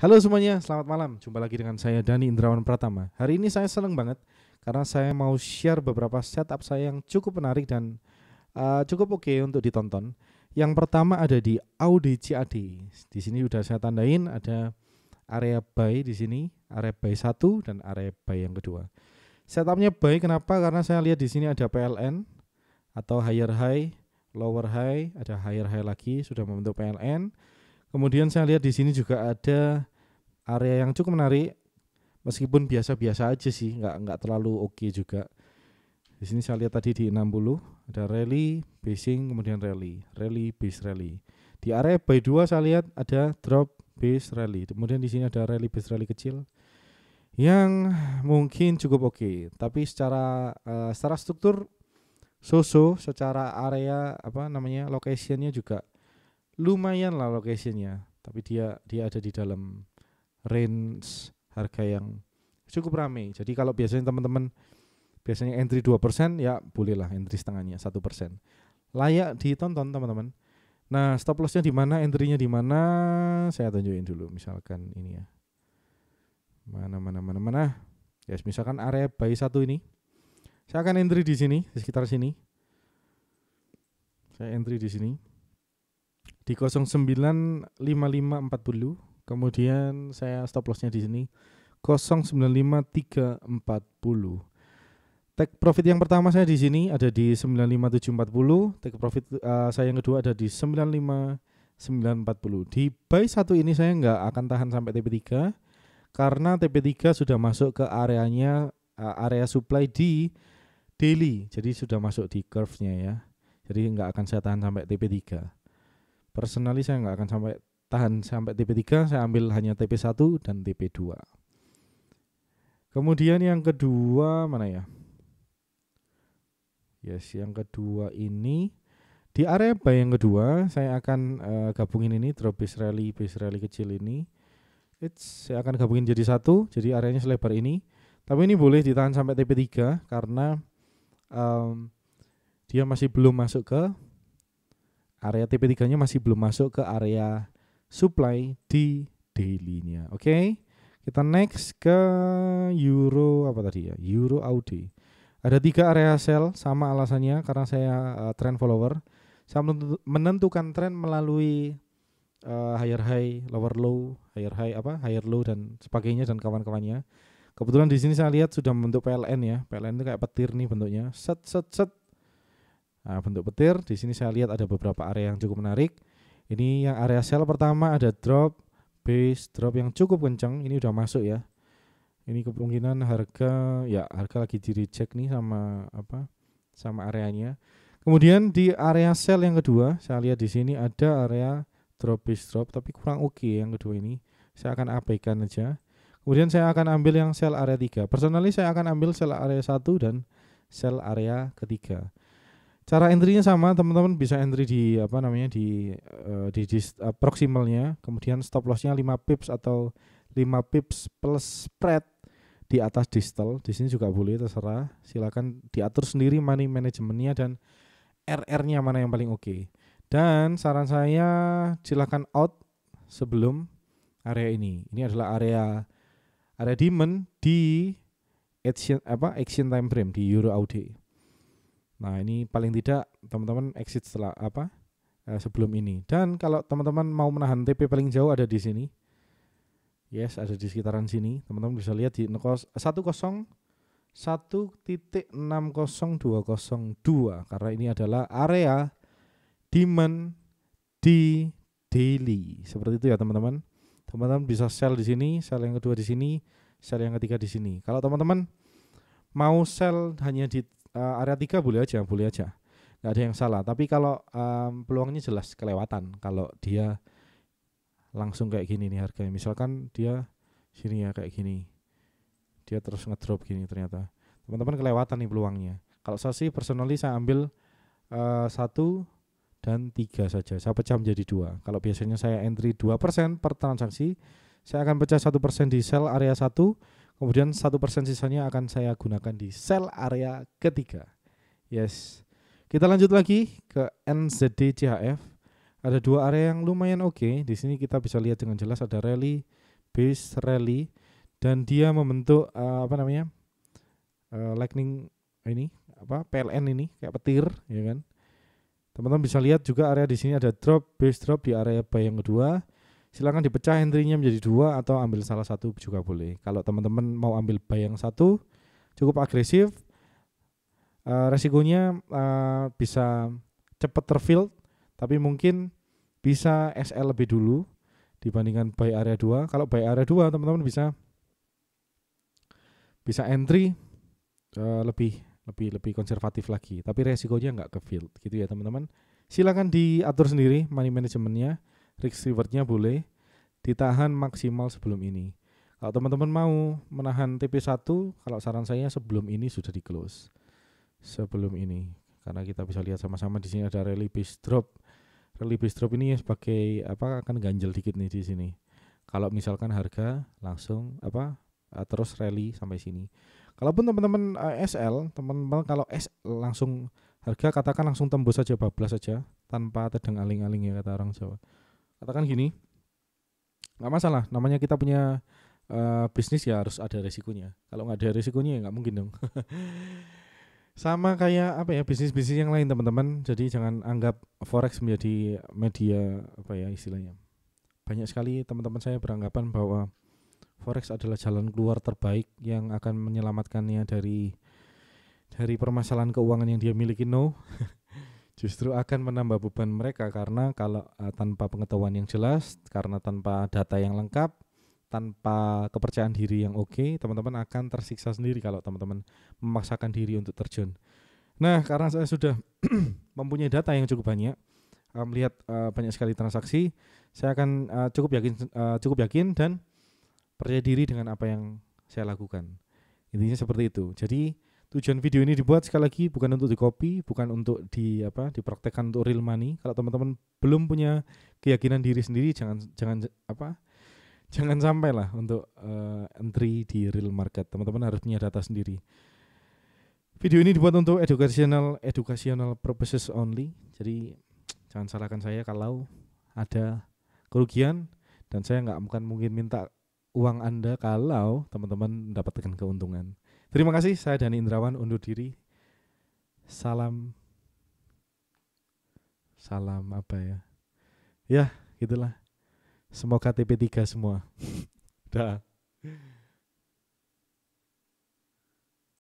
Halo semuanya, selamat malam. Jumpa lagi dengan saya Dani Indrawan Pratama. Hari ini saya senang banget karena saya mau share beberapa setup saya yang cukup menarik dan uh, cukup oke okay untuk ditonton. Yang pertama ada di Audi CAD. Di sini sudah saya tandain ada area buy di sini, area buy satu dan area buy yang kedua. Setupnya buy kenapa? Karena saya lihat di sini ada PLN atau higher high, lower high, ada higher high lagi sudah membentuk PLN. Kemudian saya lihat di sini juga ada area yang cukup menarik meskipun biasa-biasa aja sih nggak nggak terlalu oke okay juga di sini saya lihat tadi di 60 ada rally basing kemudian rally rally base rally di area by 2 saya lihat ada drop base rally kemudian di sini ada rally base rally kecil yang mungkin cukup oke okay. tapi secara uh, secara struktur soso -so, secara area apa namanya locationnya juga lumayan lah locationnya tapi dia dia ada di dalam range harga yang cukup ramai. Jadi kalau biasanya teman-teman biasanya entry 2% ya bolehlah entry setengahnya 1%. Layak ditonton teman-teman. Nah, stop lossnya di mana, entry-nya di mana? Saya tunjukin dulu misalkan ini ya. Mana mana mana mana. Ya, yes, misalkan area buy satu ini. Saya akan entry di sini, di sekitar sini. Saya entry di sini. Di 095540 Kemudian saya stop lossnya di sini 095340. Take profit yang pertama saya di sini ada di 95740, take profit uh, saya yang kedua ada di 95940. Di buy satu ini saya nggak akan tahan sampai TP3 karena TP3 sudah masuk ke areanya uh, area supply di daily. Jadi sudah masuk di curve-nya ya. Jadi nggak akan saya tahan sampai TP3. Personally saya nggak akan sampai tahan sampai TP3 saya ambil hanya TP1 dan TP2 kemudian yang kedua mana ya yes yang kedua ini di area bay yang kedua saya akan uh, gabungin ini drop base rally base rally kecil ini It's, saya akan gabungin jadi satu jadi areanya selebar ini tapi ini boleh ditahan sampai TP3 karena um, dia masih belum masuk ke area TP3 nya masih belum masuk ke area supply di daily-nya. Oke. Okay? Kita next ke euro apa tadi ya? Euro Audi. Ada tiga area sell sama alasannya karena saya uh, trend follower. Saya menentukan trend melalui uh, higher high, lower low, higher high apa? higher low dan sebagainya dan kawan-kawannya. Kebetulan di sini saya lihat sudah membentuk PLN ya. PLN itu kayak petir nih bentuknya. Set set set. Nah, bentuk petir di sini saya lihat ada beberapa area yang cukup menarik. Ini yang area sell pertama ada drop, base, drop yang cukup kencang. Ini udah masuk ya. Ini kemungkinan harga ya harga lagi di reject nih sama apa? sama areanya. Kemudian di area sell yang kedua, saya lihat di sini ada area drop base drop tapi kurang oke okay yang kedua ini. Saya akan abaikan aja. Kemudian saya akan ambil yang sell area 3. Personally saya akan ambil sell area 1 dan sell area ketiga. Cara entry-nya sama, teman-teman bisa entry di apa namanya di uh, di, di uh, eh, proximalnya, kemudian stop loss-nya 5 pips atau 5 pips plus spread di atas distal di sini juga boleh terserah silakan diatur sendiri money manajemennya dan RR-nya mana yang paling oke okay. dan saran saya silakan out sebelum area ini ini adalah area area demand di action apa action time frame di euro AUD Nah, ini paling tidak teman-teman exit setelah apa? Eh, sebelum ini. Dan kalau teman-teman mau menahan TP paling jauh ada di sini. Yes, ada di sekitaran sini. Teman-teman bisa lihat di 10 1.60202 eh, karena ini adalah area demand di daily. Seperti itu ya, teman-teman. Teman-teman bisa sell di sini, sell yang kedua di sini, sell yang ketiga di sini. Kalau teman-teman mau sell hanya di uh, area tiga boleh aja, boleh aja. Enggak ada yang salah. Tapi kalau um, peluangnya jelas kelewatan kalau dia langsung kayak gini nih harganya. Misalkan dia sini ya kayak gini. Dia terus ngedrop gini ternyata. Teman-teman kelewatan nih peluangnya. Kalau saya sih personally saya ambil uh, satu dan tiga saja. Saya pecah menjadi dua. Kalau biasanya saya entry dua persen per transaksi, saya akan pecah satu persen di sell area satu Kemudian satu persen sisanya akan saya gunakan di sel area ketiga. Yes. Kita lanjut lagi ke NZD CHF. Ada dua area yang lumayan oke. Okay. Di sini kita bisa lihat dengan jelas ada rally, base rally, dan dia membentuk uh, apa namanya uh, lightning ini apa PLN ini kayak petir, ya kan? Teman-teman bisa lihat juga area di sini ada drop, base drop di area bayang yang kedua silakan dipecah entry-nya menjadi dua atau ambil salah satu juga boleh. Kalau teman-teman mau ambil buy yang satu cukup agresif, uh, resikonya uh, bisa cepat terfill, tapi mungkin bisa SL lebih dulu dibandingkan buy area 2. Kalau buy area 2 teman-teman bisa bisa entry uh, lebih lebih lebih konservatif lagi, tapi resikonya nggak ke field gitu ya teman-teman. Silakan diatur sendiri money manajemennya receivernya boleh ditahan maksimal sebelum ini. Kalau teman-teman mau menahan TP1, kalau saran saya sebelum ini sudah di close. Sebelum ini, karena kita bisa lihat sama-sama di sini ada rally base drop. Rally base drop ini sebagai apa akan ganjel dikit nih di sini. Kalau misalkan harga langsung apa eh, terus rally sampai sini. Kalaupun teman-teman eh, SL, teman-teman kalau S langsung harga katakan langsung tembus saja bablas saja tanpa tedeng aling-aling ya kata orang Jawa katakan gini nggak masalah namanya kita punya uh, bisnis ya harus ada resikonya kalau nggak ada resikonya ya nggak mungkin dong sama kayak apa ya bisnis bisnis yang lain teman-teman jadi jangan anggap forex menjadi media apa ya istilahnya banyak sekali teman-teman saya beranggapan bahwa forex adalah jalan keluar terbaik yang akan menyelamatkannya dari dari permasalahan keuangan yang dia miliki no justru akan menambah beban mereka karena kalau uh, tanpa pengetahuan yang jelas, karena tanpa data yang lengkap, tanpa kepercayaan diri yang oke, okay, teman-teman akan tersiksa sendiri kalau teman-teman memaksakan diri untuk terjun. Nah, karena saya sudah mempunyai data yang cukup banyak, uh, melihat uh, banyak sekali transaksi, saya akan uh, cukup yakin uh, cukup yakin dan percaya diri dengan apa yang saya lakukan. Intinya seperti itu. Jadi Tujuan video ini dibuat sekali lagi bukan untuk di copy, bukan untuk di apa dipraktekkan untuk real money. Kalau teman-teman belum punya keyakinan diri sendiri, jangan jangan apa jangan sampai lah untuk uh, entry di real market. Teman-teman harus punya data sendiri. Video ini dibuat untuk educational educational purposes only. Jadi jangan salahkan saya kalau ada kerugian dan saya nggak mungkin minta uang Anda kalau teman-teman mendapatkan keuntungan. Terima kasih, saya Dani Indrawan undur diri. Salam, salam apa ya? Ya, gitulah. Semoga TP3 semua. Dah.